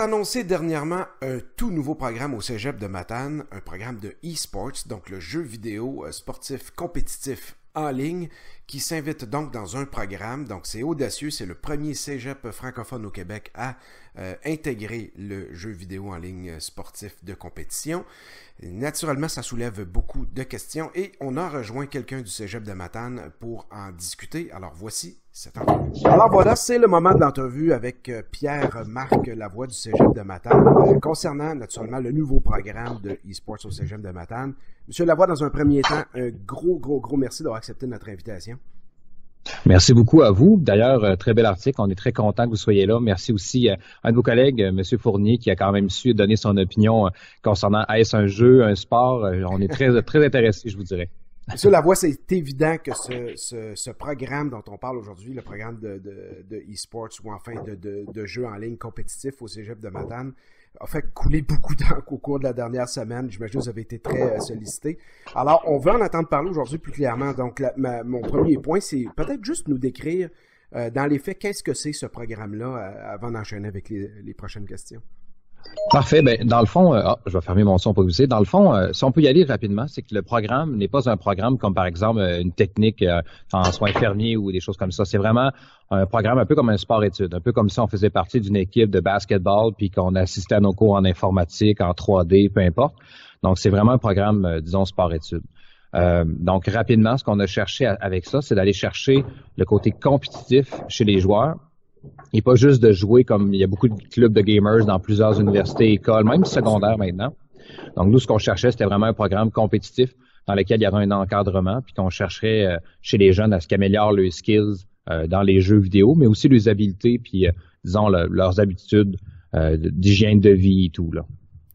annoncé dernièrement un tout nouveau programme au Cégep de Matane, un programme de e-sports, donc le jeu vidéo euh, sportif compétitif en ligne, qui s'invite donc dans un programme. Donc, c'est audacieux, c'est le premier cégep francophone au Québec à euh, intégrer le jeu vidéo en ligne sportif de compétition. Naturellement, ça soulève beaucoup de questions et on a rejoint quelqu'un du cégep de Matane pour en discuter. Alors, voici cette entrevue. Alors, voilà, c'est le moment de l'entrevue avec euh, Pierre-Marc Lavoie du cégep de Matane euh, concernant, naturellement, le nouveau programme de eSports au cégep de Matane. Monsieur Lavoie, dans un premier temps, un gros, gros, gros merci d'avoir accepté notre invitation. Merci beaucoup à vous. D'ailleurs, euh, très bel article. On est très content que vous soyez là. Merci aussi à euh, un de vos collègues, euh, M. Fournier, qui a quand même su donner son opinion concernant est-ce un jeu, un sport. On est très, très intéressé, je vous dirais. Sur la voix, c'est évident que ce, programme dont on parle aujourd'hui, le programme de, e-sports ou enfin de, jeux en ligne compétitifs au Cégep de Madame, en fait couler beaucoup d'encre au cours de la dernière semaine. J'imagine que vous avez été très euh, sollicité. Alors, on veut en entendre parler aujourd'hui plus clairement. Donc, mon premier point, c'est peut-être juste nous décrire euh, dans les faits qu'est-ce que c'est ce programme-là euh, avant d'enchaîner avec les prochaines questions. Parfait. Ben, dans le fond, euh, ah, je vais fermer mon son pour vous dire. Dans le fond, euh, si on peut y aller rapidement, c'est que le programme n'est pas un programme comme par exemple euh, une technique en soins infirmiers ou des choses comme ça. C'est vraiment un programme un peu comme un sport-étude, un peu comme si on faisait partie d'une équipe de basketball puis qu'on assistait à nos cours en informatique, en 3D, peu importe. Donc, c'est vraiment un programme, disons, sport-étude. donc, rapidement, ce qu'on a cherché avec ça, c'est d'aller chercher le côté compétitif chez les joueurs, et pas juste de jouer comme il y a beaucoup de clubs de gamers dans plusieurs universités, écoles, même secondaires maintenant. Donc nous, ce qu'on cherchait, c'était vraiment un programme compétitif dans lequel il y aurait un encadrement, puis qu'on chercherait euh, chez les jeunes à ce qu'améliorent leurs skills euh, dans les jeux vidéo, mais aussi leurs habiletés, puis euh, disons leurs habitudes d'hygiène de vie et tout là.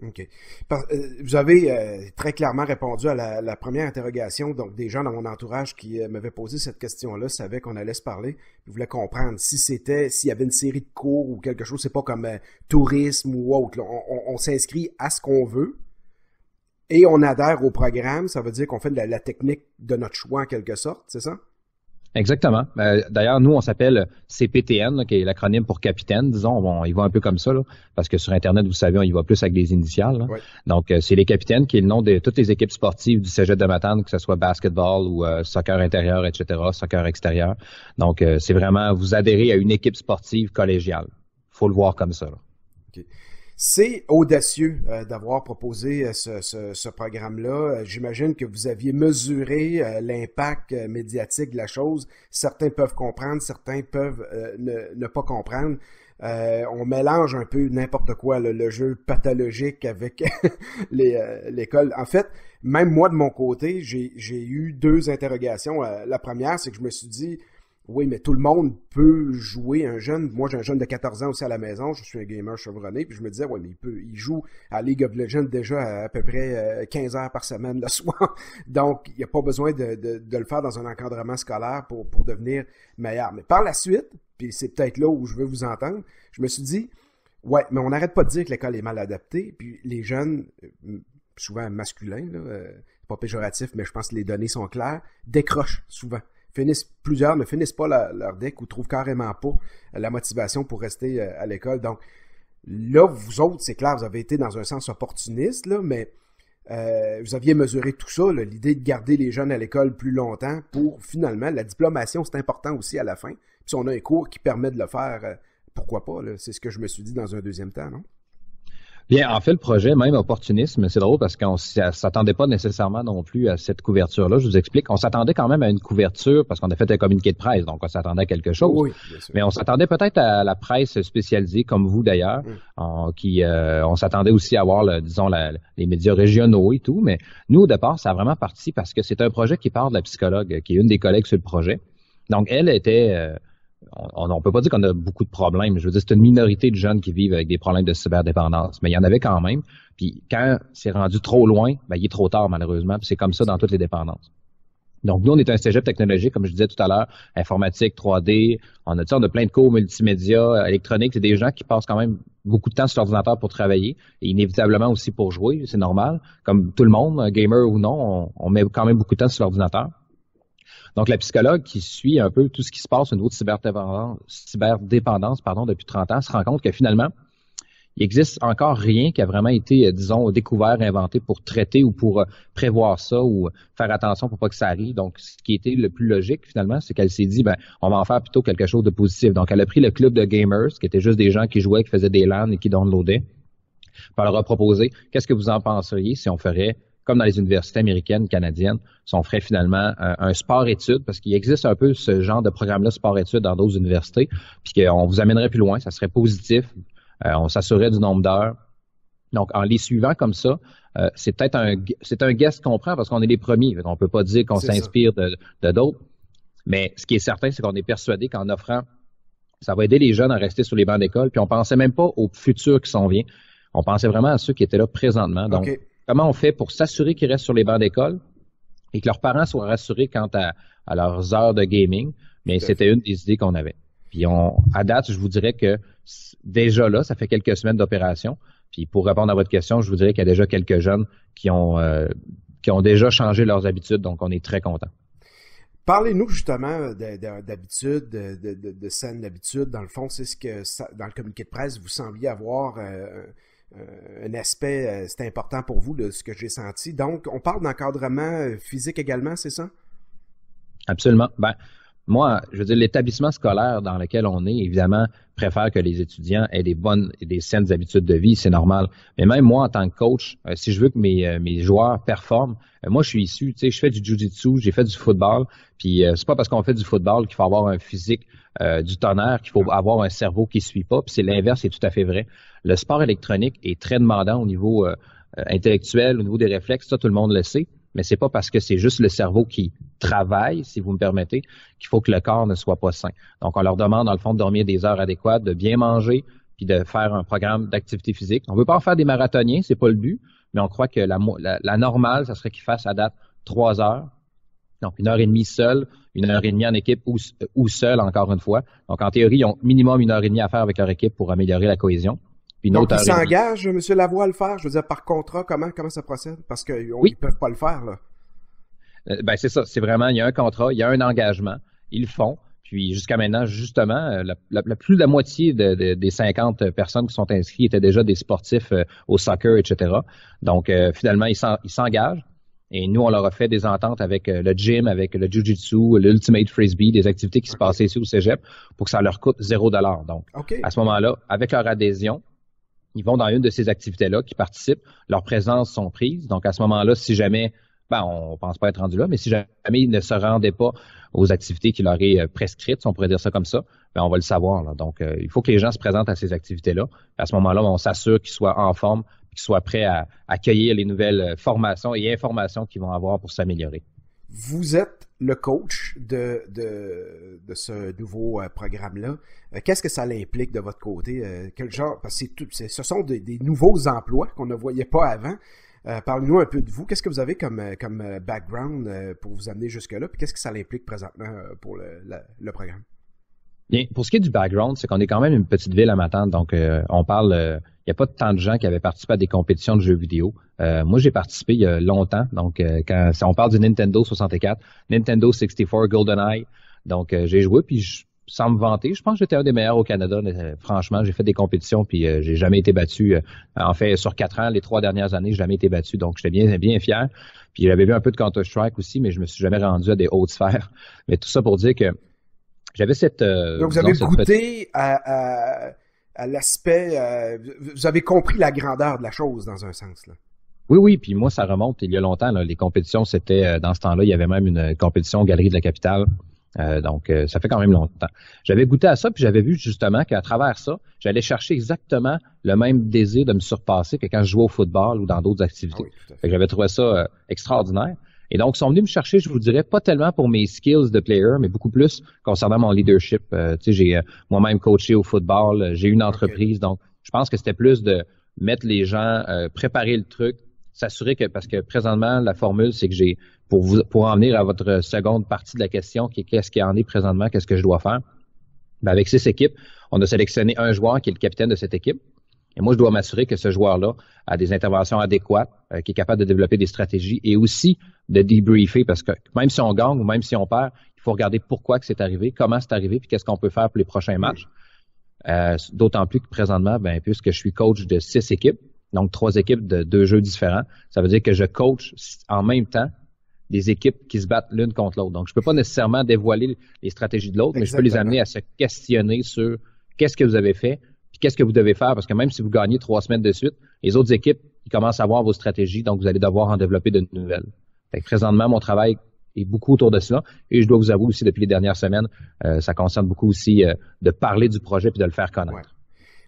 OK. Euh, vous avez euh, très clairement répondu à la, première interrogation. Donc, des gens dans mon entourage qui euh, m'avaient posé cette question-là savaient qu'on allait se parler. Ils voulaient comprendre si c'était, s'il y avait une série de cours ou quelque chose. C'est pas comme tourisme ou autre. On, s'inscrit à ce qu'on veut et on adhère au programme. Ça veut dire qu'on fait de la, technique de notre choix en quelque sorte, c'est ça? Exactement. Euh, d'ailleurs, nous, on s'appelle CPTN, qui est l'acronyme pour capitaine, disons. Bon, il va un peu comme ça, parce que sur Internet, vous savez, on y va plus avec des initiales. Donc, euh, c'est les capitaines qui est le nom de toutes les équipes sportives du Cégep de Matane, que ce soit basketball ou euh, soccer intérieur, etc., soccer extérieur. Donc, c'est vraiment, vous adhérez à une équipe sportive collégiale. faut le voir comme ça. C'est audacieux euh, d'avoir proposé euh, ce, programme-là. Euh, j'imagine que vous aviez mesuré l'impact médiatique de la chose. Certains peuvent comprendre, certains peuvent ne, pas comprendre. on mélange un peu n'importe quoi, le jeu pathologique avec l'école. En fait, même moi de mon côté, j'ai eu deux interrogations. la première, c'est que je me suis dit, oui, mais tout le monde peut jouer un jeune. Moi, j'ai un jeune de 14 ans aussi à la maison. Je suis un gamer chevronné. Puis je me disais, oui, mais il peut, il joue à League of Legends déjà à, peu près 15 euh, heures par semaine le soir. Donc, il n'y a pas besoin de, le faire dans un encadrement scolaire pour, devenir meilleur. Mais par la suite, puis c'est peut-être là où je veux vous entendre, je me suis dit, ouais, mais on n'arrête pas de dire que l'école est mal adaptée. Puis les jeunes, euh, souvent masculins, euh, pas péjoratif, mais je pense que les données sont claires, décrochent souvent finissent, plusieurs ne finissent pas leur deck ou trouvent carrément pas la motivation pour rester euh, à l'école. Donc, là, vous autres, c'est clair, vous avez été dans un sens opportuniste, mais euh, vous aviez mesuré tout ça, l'idée de garder les jeunes à l'école plus longtemps pour finalement, la diplomation, c'est important aussi à la fin. Puis si on a un cours qui permet de le faire, euh, pourquoi pas? C'est ce que je me suis dit dans un deuxième temps, non? Bien, en fait, le projet, même opportunisme, c'est drôle parce qu'on s'attendait pas nécessairement non plus à cette couverture-là. Je vous explique. On s'attendait quand même à une couverture parce qu'on a fait un communiqué de presse, donc on s'attendait à quelque chose. Oui, mais on s'attendait peut-être à la presse spécialisée, comme vous d'ailleurs, qui euh, on s'attendait aussi à voir, disons, les médias régionaux et tout. Mais nous, au départ, ça a vraiment parti parce que c'est un projet qui part de la psychologue, qui est une des collègues sur le projet. Donc, elle était euh, on ne peut pas dire qu'on a beaucoup de problèmes. Je veux dire, c'est une minorité de jeunes qui vivent avec des problèmes de cyberdépendance, mais il y en avait quand même. Puis quand c'est rendu trop loin, ben, il est trop tard malheureusement. c'est comme ça dans toutes les dépendances. Donc, nous, on est un cégep technologique, comme je disais tout à l'heure, informatique, 3D. On a, on a plein de cours multimédia, électronique. C'est des gens qui passent quand même beaucoup de temps sur l'ordinateur pour travailler et inévitablement aussi pour jouer. C'est normal. Comme tout le monde, gamer ou non, on met quand même beaucoup de temps sur l'ordinateur. Donc, la psychologue qui suit un peu tout ce qui se passe au niveau de cyberdépendance, pardon, depuis 30 ans se rend compte que finalement, il existe encore rien qui a vraiment été, euh, disons, découvert, inventé pour traiter ou pour euh, prévoir ça ou euh, faire attention pour pas que ça arrive. Donc, ce qui était le plus logique, finalement, c'est qu'elle s'est dit, ben, on va en faire plutôt quelque chose de positif. Donc, elle a pris le club de gamers, qui était juste des gens qui jouaient, qui faisaient des LAN et qui downloadaient. Puis elle leur a proposé, qu'est-ce que vous en penseriez si on ferait comme dans les universités américaines, canadiennes, si on ferait finalement euh, un, sport-études, parce qu'il existe un peu ce genre de programme-là, sport-études, dans d'autres universités, puis qu'on vous amènerait plus loin, ça serait positif, euh, on s'assurerait du nombre d'heures. Donc, en les suivant comme ça, euh, c'est peut-être un, c'est un guest qu'on prend parce qu'on est les premiers. On ne peut pas dire qu'on s'inspire de, d'autres. Mais ce qui est certain, c'est qu'on est persuadé qu'en offrant, ça va aider les jeunes à rester sur les bancs d'école. Puis on pensait même pas au futur qui s'en vient. On pensait vraiment à ceux qui étaient là présentement. Donc, Comment on fait pour s'assurer qu'ils restent sur les bancs d'école et que leurs parents soient rassurés quant à, leurs heures de gaming? Mais c'était une des idées qu'on avait. Puis on, à date, je vous dirais que déjà là, ça fait quelques semaines d'opération. Puis pour répondre à votre question, je vous dirais qu'il y a déjà quelques jeunes qui ont, euh, qui ont déjà changé leurs habitudes, donc on est très content. Parlez-nous justement euh, d'habitude, de, scènes de, scène d'habitude. Dans le fond, c'est ce que dans le communiqué de presse, vous sembliez avoir euh, euh, un aspect, euh, c'est important pour vous, de ce que j'ai senti. Donc, on parle d'encadrement euh, physique également, c'est ça? Absolument. Ben, moi, je veux dire, l'établissement scolaire dans lequel on est, évidemment, préfère que les étudiants aient des bonnes et des saines habitudes de vie, c'est normal. Mais même moi, en tant que coach, euh, si je veux que mes, euh, mes joueurs performent, euh, moi, je suis issu, tu sais, je fais du jiu j'ai fait du football, puis c'est pas parce qu'on fait du football qu'il faut avoir un physique du tonnerre, qu'il faut avoir un cerveau qui suit pas, puis c'est l'inverse, c'est tout à fait vrai. Le sport électronique est très demandant au niveau intellectuel, au niveau des réflexes, ça, tout le monde le sait mais c'est pas parce que c'est juste le cerveau qui travaille, si vous me permettez, qu'il faut que le corps ne soit pas sain. Donc, on leur demande, dans le fond, de dormir des heures adéquates, de bien manger, puis de faire un programme d'activité physique. On veut pas en faire des marathoniens, c'est pas le but, mais on croit que la, normale, ça serait qu'ils fassent à date trois heures. Donc, une heure et demie seule, une heure et demie en équipe ou, ou seule, encore une fois. Donc, en théorie, ils ont minimum une heure et demie à faire avec leur équipe pour améliorer la cohésion. Puis Donc, ils s'engagent, M. Lavoie, à le faire? Je veux dire, par contrat, comment, comment ça procède? Parce qu'ils ne peuvent pas le faire, là. Euh, ben, c'est ça. C'est vraiment, il y a un contrat, il y a un engagement. Ils le font. Puis jusqu'à maintenant, justement, euh, plus de la moitié des 50 personnes qui sont inscrites étaient déjà des sportifs euh, au soccer, etc. Donc, finalement, ils s'engagent. Et nous, on leur a fait des ententes avec le gym, avec le jiu l'ultimate frisbee, des activités qui se passaient ici au cégep pour que ça leur coûte zéro dollar. Donc, à ce moment-là, avec leur adhésion, ils vont dans une de ces activités-là, qui participent, leurs présences sont prises. Donc, à ce moment-là, si jamais, ben, on pense pas être rendu là, mais si jamais ils ne se rendaient pas aux activités qui leur est euh, prescrites, on pourrait dire ça comme ça, ben, on va le savoir. Donc, euh, il faut que les gens se présentent à ces activités-là. À ce moment-là, on s'assure qu'ils soient en forme, qu'ils soient prêts à accueillir les nouvelles euh, formations et informations qu'ils vont avoir pour s'améliorer. Vous êtes le coach de, de, de ce nouveau euh, programme-là. Euh, qu'est-ce que ça implique de votre côté? Euh, quel genre? Parce que ce sont des, nouveaux emplois qu'on ne voyait pas avant. Parlez-nous un peu de vous. Qu'est-ce que vous avez comme, comme background pour vous amener jusque-là? Puis qu'est-ce que ça implique présentement pour le, le programme? Bien, pour ce qui est du background, c'est qu'on est quand même une petite ville à Matane, donc euh, on parle, il euh, n'y a pas tant de gens qui avaient participé à des compétitions de jeux vidéo. Euh, moi, j'ai participé il y a longtemps, donc quand on parle du Nintendo 64, Nintendo 64, GoldenEye, donc j'ai joué, puis je, sans me vanter, je pense que j'étais un des meilleurs au Canada. franchement, j'ai fait des compétitions, puis j'ai jamais été battu. en fait, sur quatre ans, les trois dernières années, j'ai jamais été battu, donc j'étais bien, bien fier. Puis j'avais vu un peu de Counter-Strike aussi, mais je me suis jamais rendu à des hautes sphères. Mais tout ça pour dire que j'avais cette. Euh, donc, vous avez goûté à, l'aspect. Euh, vous avez compris la grandeur de la chose, dans un sens. Là. Oui, oui, puis moi, ça remonte il y a longtemps. les compétitions, c'était euh, dans ce temps-là, il y avait même une compétition Galerie de la Capitale. donc, ça fait quand même longtemps. J'avais goûté à ça, puis j'avais vu justement qu'à travers ça, j'allais chercher exactement le même désir de me surpasser que quand je jouais au football ou dans d'autres activités. Ah j'avais trouvé ça extraordinaire. Et donc, ils sont venus me chercher, je vous dirais, pas tellement pour mes skills de player, mais beaucoup plus concernant mon leadership. Euh, tu sais, j'ai euh, moi-même coaché au football, euh, j'ai une entreprise, donc je pense que c'était plus de mettre les gens, préparer le truc, s'assurer que, parce que présentement, la formule, c'est que j'ai, pour vous, pour en venir à votre seconde partie de la question, qui est qu'est-ce qui en est présentement, qu'est-ce que je dois faire? Ben, avec six équipes, on a sélectionné un joueur qui est le capitaine de cette équipe. Et moi, je dois m'assurer que ce joueur-là a des interventions adéquates, qu'il euh, qui est capable de développer des stratégies et aussi de débriefer, parce que même si on gagne ou même si on perd, il faut regarder pourquoi que c'est arrivé, comment c'est arrivé, puis qu'est-ce qu'on peut faire pour les prochains matchs. Euh, d'autant plus que présentement, ben, puisque je suis coach de six équipes, donc trois équipes de deux jeux différents, ça veut dire que je coach en même temps des équipes qui se battent l'une contre l'autre. Donc, je ne peux pas nécessairement dévoiler les stratégies de l'autre, mais je peux les amener à se questionner sur qu'est-ce que vous avez fait, qu'est-ce que vous devez faire, parce que même si vous gagnez trois semaines de suite, les autres équipes, ils commencent à voir vos stratégies, donc vous allez devoir en développer de nouvelles. présentement, mon travail est beaucoup autour de cela, et je dois vous avouer aussi, depuis les dernières semaines, euh, ça concerne beaucoup aussi euh, de parler du projet puis de le faire connaître.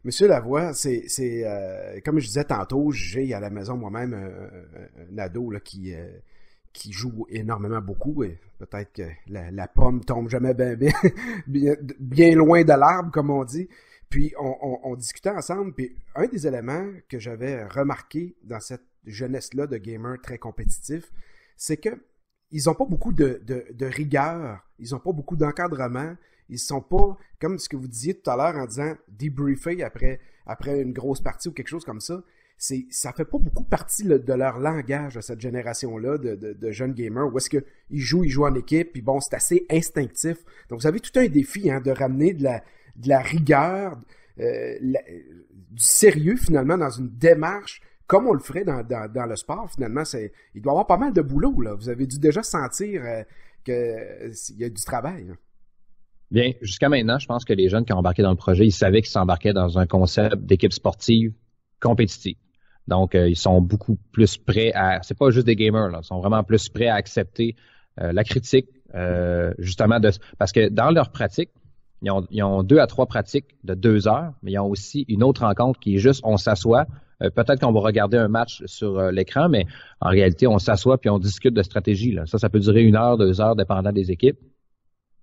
Monsieur Lavoie, c'est, c'est euh, comme je disais tantôt, j'ai à la maison moi-même un, ado qui, qui joue énormément beaucoup. Et peut-être que la, pomme tombe jamais bien, bien loin de l'arbre, comme on dit. Puis on, discutait ensemble, puis un des éléments que j'avais remarqué dans cette jeunesse-là de gamers très compétitifs, c'est qu'ils n'ont pas beaucoup de, rigueur, ils n'ont pas beaucoup d'encadrement, ils sont pas, comme ce que vous disiez tout à l'heure en disant débriefer après, après une grosse partie ou quelque chose comme ça. C'est, ça fait pas beaucoup partie de leur langage de cette génération-là de, jeunes gamers où est-ce qu'ils jouent, ils jouent en équipe, puis bon, c'est assez instinctif. Donc vous avez tout un défi hein, de ramener de la, de la rigueur, euh, du sérieux finalement dans une démarche comme on le ferait dans, le sport finalement. C'est, il doit y avoir pas mal de boulot là. Vous avez dû déjà sentir euh, que qu'il euh, y a du travail. Hein. Bien, jusqu'à maintenant, je pense que les jeunes qui ont embarqué dans le projet, ils savaient qu'ils s'embarquaient dans un concept d'équipe sportive compétitive. Donc, ils sont beaucoup plus prêts à. C'est pas juste des gamers, là, ils sont vraiment plus prêts à accepter la critique, justement, parce que dans leur pratique, ils ont, ils ont, deux à trois pratiques de deux heures, mais ils ont aussi une autre rencontre qui est juste on s'assoit. Euh, peut-être qu'on va regarder un match sur euh, l'écran, mais en réalité, on s'assoit puis on discute de stratégie. Ça, ça peut durer une heure, deux heures, dépendant des équipes.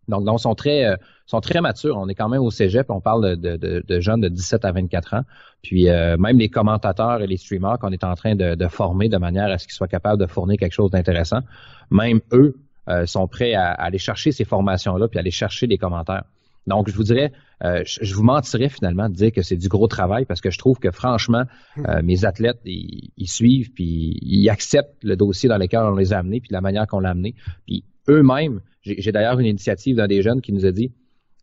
Donc, ils sont très euh, sont très matures. On est quand même au cégep, on parle de, de, de jeunes de 17 à 24 ans. Puis même les commentateurs et les streamers qu'on est en train de, former de manière à ce qu'ils soient capables de fournir quelque chose d'intéressant, même eux sont prêts à, à, aller chercher ces formations-là puis aller chercher des commentaires. Donc, je vous dirais, euh, je, vous mentirais finalement de dire que c'est du gros travail parce que je trouve que franchement, hmm. euh, mes athlètes, ils, suivent, puis ils acceptent le dossier dans lequel on les a amenés, puis la manière qu'on l'a amené. Puis eux-mêmes, j'ai d'ailleurs une initiative d'un des jeunes qui nous a dit,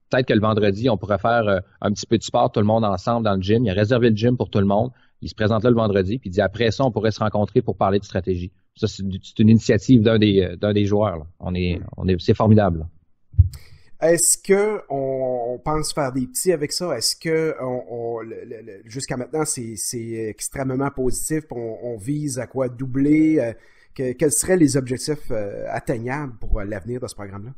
peut-être que le vendredi, on pourrait faire euh, un petit peu de sport tout le monde ensemble dans le gym. Il a réservé le gym pour tout le monde. Il se présente là le vendredi, puis il dit, après ça, on pourrait se rencontrer pour parler de stratégie. Ça, c'est une initiative d'un des, des, joueurs. On est, hmm. on est, c'est formidable. Est-ce que on, pense faire des petits avec ça? Est-ce que jusqu'à maintenant, c'est extrêmement positif? On, vise à quoi doubler? Euh, quels seraient les objectifs euh, atteignables pour euh, l'avenir de ce programme-là?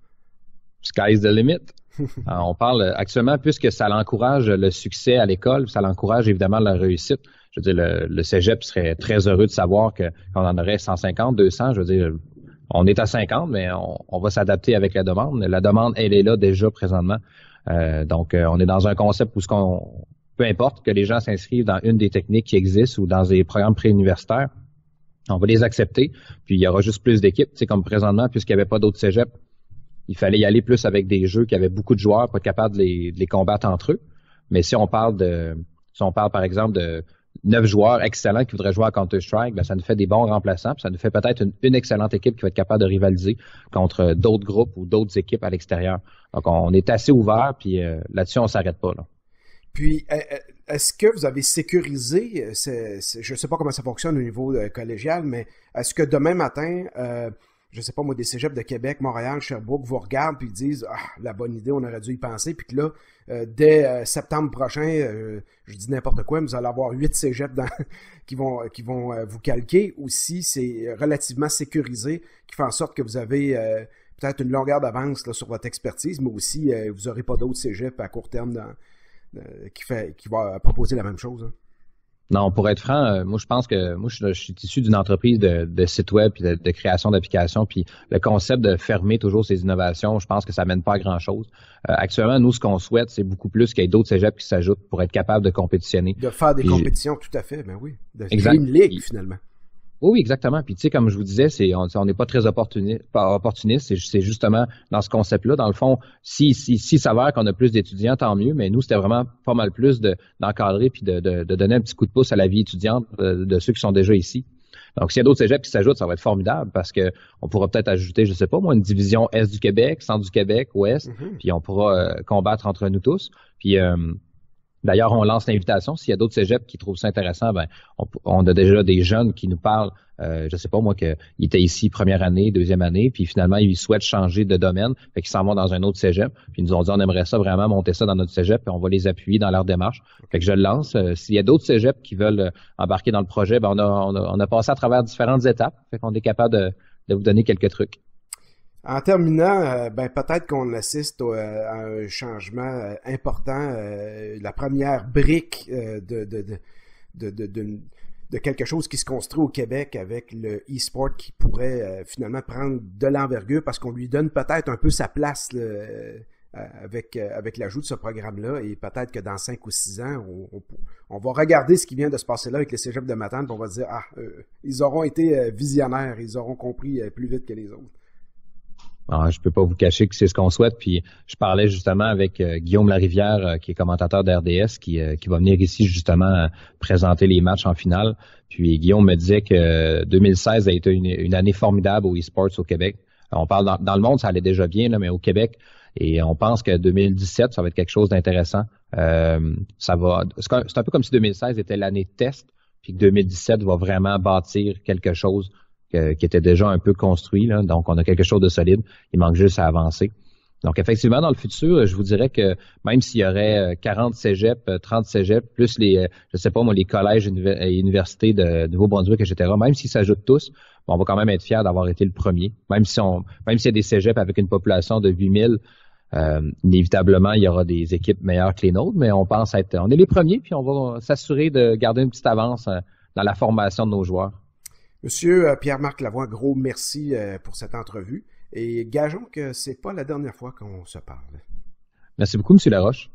Sky's the limit. on parle actuellement, puisque ça l'encourage le succès à l'école, ça l'encourage évidemment la réussite. Je veux dire, le, le cégep serait très heureux de savoir qu'on en aurait 150, 200. Je veux dire, on est à 50, mais on, va s'adapter avec la demande. La demande, elle est là déjà présentement. Euh, donc, euh, on est dans un concept où ce qu'on, peu importe que les gens s'inscrivent dans une des techniques qui existent ou dans des programmes préuniversitaires, on va les accepter. Puis il y aura juste plus d'équipes. C'est comme présentement, puisqu'il n'y avait pas d'autres Cégep, il fallait y aller plus avec des jeux qui avaient beaucoup de joueurs pour être capable de les, de les combattre entre eux. Mais si on parle de, si on parle par exemple de neuf joueurs excellents qui voudraient jouer à Counter-Strike, ben, ça nous fait des bons remplaçants, ça nous fait peut-être une, excellente équipe qui va être capable de rivaliser contre d'autres groupes ou d'autres équipes à l'extérieur. Donc, on est assez ouvert, puis euh, là-dessus, on s'arrête pas. Là. Puis, euh, euh, est-ce que vous avez sécurisé, je ne sais pas comment ça fonctionne au niveau collégial, mais est-ce que demain matin, je sais pas moi, des cégeps de Québec, Montréal, Sherbrooke vous regardent puis disent ah, la bonne idée, on aurait dû y penser, puis que là, euh, dès euh, septembre prochain, euh, je dis n'importe quoi, vous allez avoir huit cégeps qui vont, vous calquer. Aussi, c'est relativement sécurisé, qui fait en sorte que vous avez peut-être une longueur d'avance sur votre expertise, mais aussi vous n'aurez pas d'autres cégeps à court terme qui, fait, va proposer la même chose. Hein. Non, pour être franc, euh, moi je pense que moi je, suis issu d'une entreprise de, de site web et de, création d'applications, puis le concept de fermer toujours ces innovations, je pense que ça mène pas à grand chose. Euh, actuellement, nous ce qu'on souhaite, c'est beaucoup plus qu'il y ait d'autres cégeps qui s'ajoutent pour être capable de compétitionner. De faire des compétitions, tout à fait, ben oui. De exact. une ligue finalement. Oui, oui, exactement. Puis, tu sais, comme je vous disais, c'est, on n'est pas très opportuniste. c'est, justement dans ce concept-là. Dans le fond, si, si, si s'avère qu'on a plus d'étudiants, tant mieux. Mais nous, c'était vraiment pas mal plus d'encadrer puis de, donner un petit coup de pouce à la vie étudiante euh, de, ceux qui sont déjà ici. Donc, s'il y a d'autres cégeps qui s'ajoutent, ça va être formidable parce que on pourra peut-être ajouter, je sais pas moi, une division Est du Québec, Centre du Québec, Ouest, mm-hmm. puis on pourra euh, combattre entre nous tous. Puis, euh, D'ailleurs, on lance l'invitation. S'il y a d'autres cégeps qui trouvent ça intéressant, ben, on, a déjà des jeunes qui nous parlent, euh, je sais pas moi, qu'ils étaient ici première année, deuxième année, puis finalement, ils souhaitent changer de domaine, fait qu'ils s'en vont dans un autre cégep, puis ils nous ont dit, on aimerait ça vraiment monter ça dans notre cégep, puis on va les appuyer dans leur démarche. Fait que je le lance. Euh, s'il y a d'autres cégeps qui veulent euh, embarquer dans le projet, ben, on a, on a, on a passé à travers différentes étapes, fait qu'on est capable de, de vous donner quelques trucs. En terminant, euh, ben, peut-être qu'on assiste euh, à un changement euh, important, la première brique de, quelque chose qui se construit au Québec avec le e-sport qui pourrait finalement prendre de l'envergure parce qu'on lui donne peut-être un peu sa place avec, l'ajout de ce programme-là. Et peut-être que dans cinq ou six ans, on, va regarder ce qui vient de se passer là avec les cégep de matin et on va dire Ah, ils auront été visionnaires, ils auront compris plus vite que les autres. Je je peux pas vous cacher que c'est ce qu'on souhaite. Puis je parlais justement avec euh, Guillaume Larivière, euh, qui est commentateur d'RDS, qui, euh, qui va venir ici justement présenter les matchs en finale. Puis Guillaume me disait que 2016 a été une, année formidable au e-sports au Québec. on parle dans, le monde, ça allait déjà bien, là, mais au Québec, et on pense que 2017, ça va être quelque chose d'intéressant. ça va. C'est un, peu comme si 2016 était l'année test, puis que 2017 va vraiment bâtir quelque chose qui était déjà un peu construit. donc, on a quelque chose de solide. Il manque juste à avancer. Donc, effectivement, dans le futur, je vous dirais que même s'il y aurait 40 euh, cégeps, 30 euh, cégeps, plus les, euh, je sais pas moi, les collèges et universités de Nouveau-Brunswick, etc., même s'ils s'ajoutent tous, on va quand même être fiers d'avoir été le premier. Même si on, même s'il y a des cégeps avec une population de 8000, euh, inévitablement, il y aura des équipes meilleures que les nôtres, mais on pense être, on est les premiers, puis on va s'assurer de garder une petite avance dans la formation de nos joueurs. Monsieur euh, Pierre-Marc Lavoie, gros merci euh, pour cette entrevue et gageons que c'est pas la dernière fois qu'on se parle. Merci beaucoup, Monsieur Laroche.